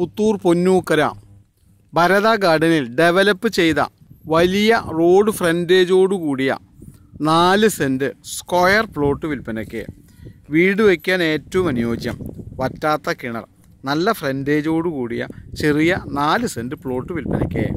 പുത്തൂർ പൊന്നൂക്കര ഭരത ഗാർഡനിൽ ഡെവലപ്പ് ചെയ്ത വലിയ റോഡ് ഫ്രണ്ടേജോടുകൂടിയ നാല് സെൻറ്റ് സ്ക്വയർ പ്ലോട്ട് വിൽപ്പനയ്ക്ക് വീട് വയ്ക്കാൻ ഏറ്റവും അനുയോജ്യം വറ്റാത്ത കിണർ നല്ല ഫ്രണ്ടേജോടുകൂടിയ ചെറിയ നാല് സെൻറ്റ് പ്ലോട്ട് വിൽപ്പനയ്ക്ക്